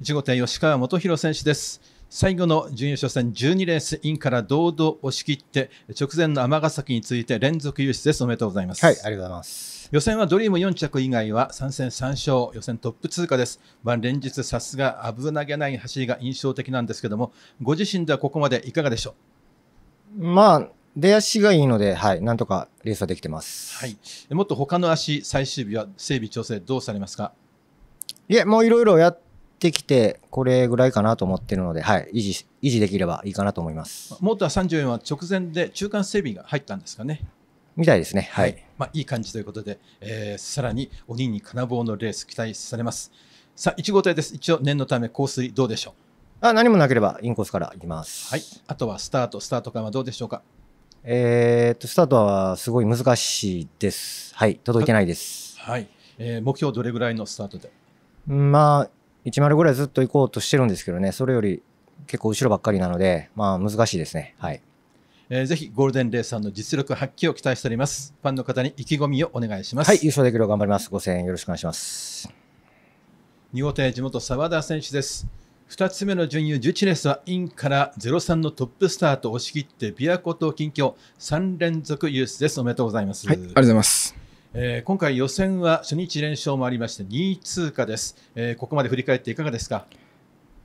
1号艇吉川元博選手です。最後の準優勝戦12レースインから堂々押し切って直前の尼崎について連続優勝ですおめでとうございます。はい、ありがとうございます。予選はドリーム4着以外は参戦3勝予選トップ通過です。まあ、連日さすが危なげない走りが印象的なんですけどもご自身ではここまでいかがでしょう。まあ出足がいいので、はい、なんとかレースはできてます。はい、もっと他の足最終日は整備調整どうされますか。いえ、もういろいろやっってきて、これぐらいかなと思ってるので、はい、維持維持できればいいかなと思います。モーター34は直前で中間整備が入ったんですかね。みたいですね。はい。まあ、いい感じということで、えー、さらに鬼に金棒のレース期待されます。さあ、1号艇です。一応、念のため、コースどうでしょうあ何もなければ、インコースから行きます。はい。あとは、スタート、スタート感はどうでしょうかえー、っと、スタートはすごい難しいです。はい。届いてないです。はい。えー、目標どれぐらいのスタートでまあ、1丸ぐらいずっと行こうとしてるんですけどね、それより結構後ろばっかりなので、まあ難しいですね。はい。えー、ぜひゴールデンレーサーの実力発揮を期待しております。ファンの方に意気込みをお願いします。はい、優勝できるよう頑張ります。5 0円よろしくお願いします。2号艇地元沢田選手です。二つ目の準優1チレスはインからゼロ三のトップスタート押し切って琵琶湖と近況三連続ユースです。おめでとうございます。はい、ありがとうございます。えー、今回、予選は初日連勝もありまして2位通過です、えー、ここまで振り返っていかがですか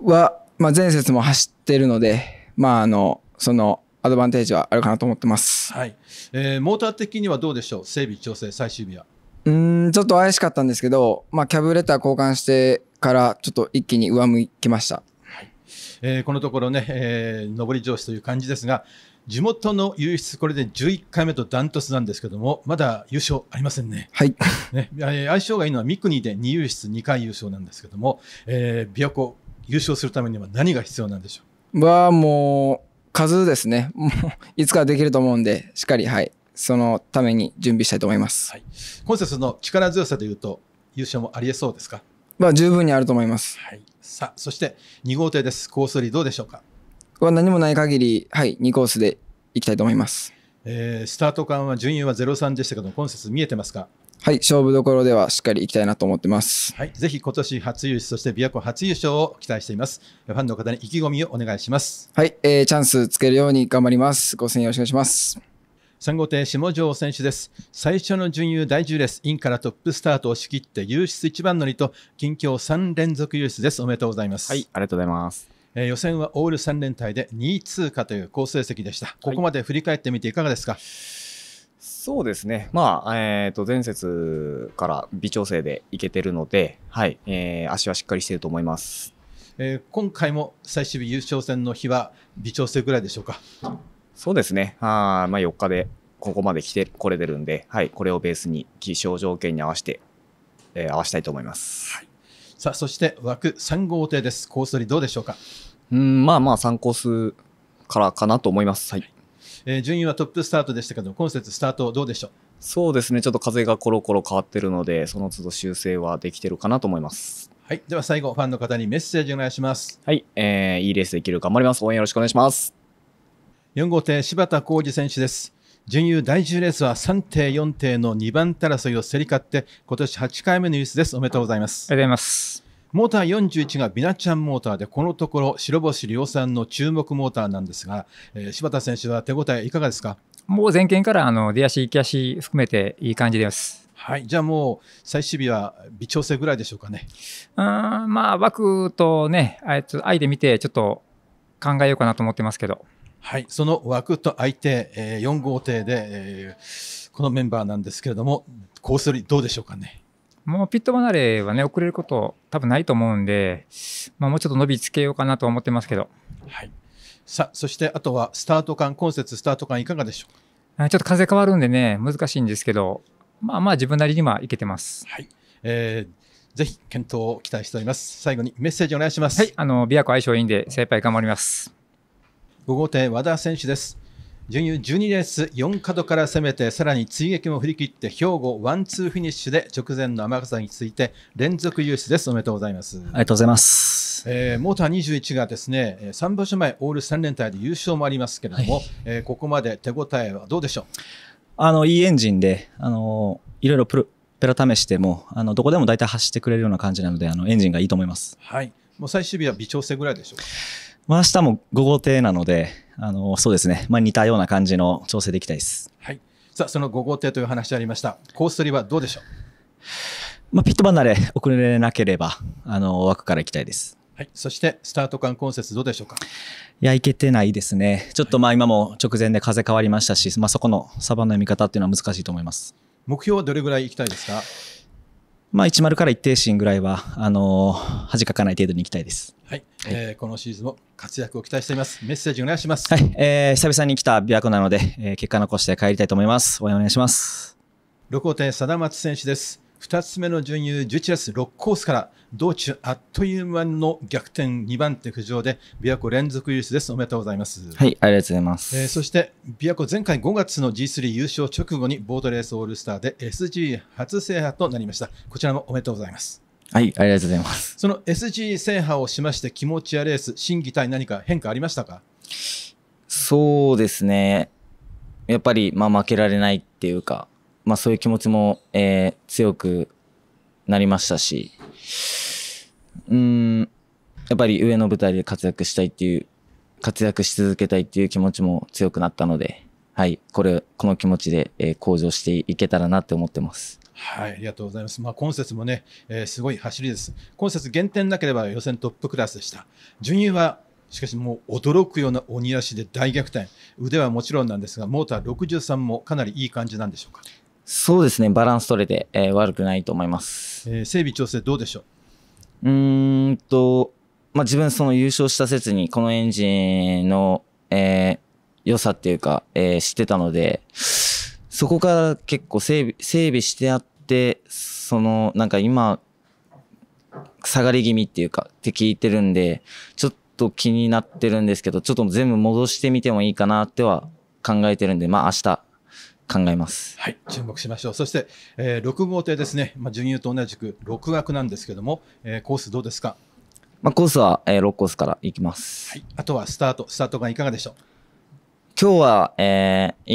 は、まあ、前節も走ってるので、まあ、あのそのアドバンテージはあるかなと思ってます、はいえー、モーター的にはどうでしょう、整備、調整、最終日は。うんちょっと怪しかったんですけど、まあ、キャブレター交換してからちょっと一気に上向きました、はいえー、このところね、えー、上り調子という感じですが、地元の優出、これで11回目とダントツなんですけども、まだ優勝ありませんね。はい。ね、相性がいいのは三国で2優出、2回優勝なんですけども、えー、琵琶湖優勝するためには何が必要なんでしょうあ、もう、数ですね。もう、いつかできると思うんで、しっかり、はい、そのために準備したいと思います。はい、今節の力強さでいうと、優勝もありえそうですかまあ、十分にあると思います。はい。さあ、そして2号艇です。コースリーどうでしょうかは何もない限り、はい、2コースでいきたいと思います。えー、スタート間は順位は03でしたけど、今節見えてますかはい、勝負どころではしっかりいきたいなと思ってます。はい、ぜひ今年初優勝、そして琵琶湖初優勝を期待しています。ファンの方に意気込みをお願いします。はい、えー、チャンスつけるように頑張ります。ご戦よろしくお願いします。3号艇下條選手です。最初の準優第10レース、インからトップスタートを仕切って、優出一番乗りと、近況3連続優出です。おめでとうございます。はい、ありがとうございます。えー、予選はオール3連隊で2位通過という好成績でした、ここまで振り返ってみていかがですか。そうですね、まあえーと、前節から微調整でいけてるので、はいえー、足はしっかりしていると思います、えー、今回も最終日優勝戦の日は微調整ぐらいでしょうか。そうですねあ、まあ、4日でここまで来てこれてるんで、はい、これをベースに気象条件に合わせて、えー、合わせたいと思います。はいさあ、そして枠3号艇です。コース取りどうでしょうか。うん、まあまあ3コースからかなと思います。はい。えー、順位はトップスタートでしたけど、今節スタートどうでしょう。そうですね。ちょっと風がコロコロ変わってるので、その都度修正はできてるかなと思います。はい、では最後ファンの方にメッセージお願いします。はい、えー、いいレースできる頑張ります。応援よろしくお願いします。4号艇柴田浩二選手です。準優第10レースは3艇、4艇の2番手争いを競り勝って、今年8回目のースです。おめでとうございます。ありがとうございます。モーター41がビナちゃんモーターで、このところ白星量産の注目モーターなんですが、えー、柴田選手は手応えいかがですかもう前件からあの出足、行き足含めていい感じです。はい、じゃあもう最終日は微調整ぐらいでしょうかね。うんまあ枠とね、あ相手見てちょっと考えようかなと思ってますけど。はい、その枠と相手、え4号艇で、えこのメンバーなんですけれども、コース取どうでしょうかね。もうピット離れはね、遅れること多分ないと思うんで、まあ、もうちょっと伸びつけようかなと思ってますけど。はい。さあ、そしてあとはスタート感、今節スタート間、いかがでしょうかちょっと風変わるんでね、難しいんですけど、まあまあ自分なりにはいけてます。はい。えーぜひ検討を期待しております。最後にメッセージお願いします。はい、あの、琵琶湖相性いいんで、精一杯頑張ります。5号艇和田選手です準優12レース4角から攻めてさらに追撃も振り切って兵庫ワンツーフィニッシュで直前の天笠について連続優勝ですおめでとうございますありがとうございます、えー、モーター21がですね3場所前オール3連隊で優勝もありますけれども、はい、えー、ここまで手応えはどうでしょうあのいいエンジンであのいろいろプロペラ試してもあのどこでも大体走ってくれるような感じなのであのエンジンがいいと思いますはいもう最終日は微調整ぐらいでしょうかまあ、明日も午号艇なので、あのそうですね、まあ、似たような感じの調整でいきたいです。はい、さあ、その5号艇という話ありました、コース取りはどうでしょう、まあ、ピット離れ、遅れなければ、あの枠からいきたいです。はい、そしてスタート間コンセスどうでしょうかいや、いけてないですね、ちょっとまあ今も直前で風変わりましたし、まあ、そこのサバンの見方っていうのは難しいと思います目標はどれぐらいいきたいですか、まあ、1丸から一定心ぐらいはあのー、恥かかない程度にいきたいです。はいはい、えー、このシーズンも活躍を期待しています。メッセージお願いします。はい、えー、久々に来た琵琶湖なので、えー、結果残して帰りたいと思います。応援お願いします。六号店貞松選手です。二つ目の準優11月六コースから道中あっという間の逆転二番手浮上で琵琶湖連続優勝ですおめでとうございますはいありがとうございます、えー、そして琵琶湖前回五月の G3 優勝直後にボートレースオールスターで SG 初制覇となりましたこちらもおめでとうございますはい、ありがとうございます。その SG 制覇をしまして気持ちやレース、心技体何か変化ありましたかそうですね。やっぱり、まあ、負けられないっていうか、まあ、そういう気持ちも、えー、強くなりましたし、うん、やっぱり上の舞台で活躍したいっていう、活躍し続けたいっていう気持ちも強くなったので、はい、これ、この気持ちで、えー、向上していけたらなって思ってます。はい、ありがとうございます。まあ、今節もね、えー、すごい走りです。今節減点なければ予選トップクラスでした。順位はしかしもう驚くような鬼足で大逆転、腕はもちろんなんですが、モーター63もかなりいい感じなんでしょうか。そうですね、バランス取れて、えー、悪くないと思います。えー、整備調整どうでしょう。うーんと、まあ、自分その優勝した説にこのエンジンの、えー、良さっていうか、えー、知ってたので。そこから結構整備整備してあってそのなんか今下がり気味っていうかって聞いてるんでちょっと気になってるんですけどちょっと全部戻してみてもいいかなっては考えてるんでまあ明日考えます。はい、注目しましょう。そして、えー、6号艇ですね。まあ、準優と同じく6枠なんですけども、えー、コースどうですか。まあ、コースは、えー、6コースからいきます。はい、あとはスタート、スタートがいかがでしょう。今日は、えー、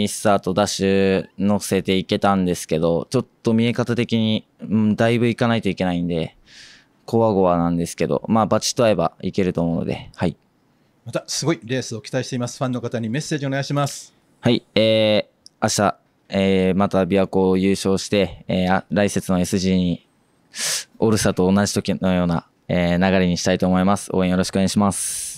いいスタート、ダッシュ乗せていけたんですけど、ちょっと見え方的に、うん、だいぶいかないといけないんで、こわごわなんですけど、まあ、バチッと合えばいけると思うので、はい。また、すごいレースを期待しています。ファンの方にメッセージお願いします。はい、えー、明日、えー、また琵琶湖を優勝して、えー、来節の SG に、オルサと同じ時のような、えー、流れにしたいと思います。応援よろしくお願いします。